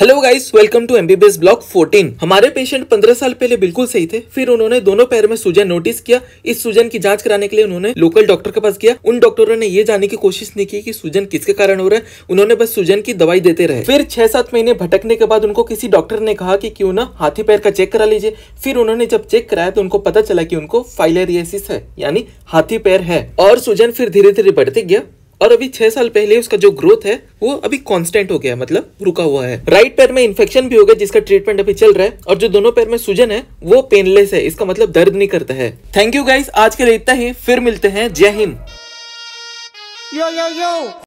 hello guys welcome to MBBS block 14 हमारे patient 15 साल पहले बिल्कुल सही थे फिर उन्होंने दोनों पैर में सूजन नोटिस किया इस सूजन की जांच कराने के लिए उन्होंने लोकल डॉक्टर के पास किया उन डॉक्टरों ने ये जानने की कोशिश नहीं की कि सूजन किसके कारण हो रहा है उन्होंने बस सूजन की दवाई देते रहे फिर छह सात महीने भटकने के बाद उनको किसी डॉक्टर ने कहा की क्यों ना हाथी पैर का चेक करा लीजिए फिर उन्होंने जब चेक कराया तो उनको पता चला की उनको फाइलेरियसिस है यानी हाथी पैर है और सूजन फिर धीरे धीरे बढ़ते गया और अभी छह साल पहले उसका जो ग्रोथ है वो अभी कांस्टेंट हो गया मतलब रुका हुआ है राइट पैर में इन्फेक्शन भी हो गया जिसका ट्रीटमेंट अभी चल रहा है और जो दोनों पैर में सूजन है वो पेनलेस है इसका मतलब दर्द नहीं करता है थैंक यू गाइस आज के लिए इतना ही फिर मिलते हैं जय हिंद यो यो यो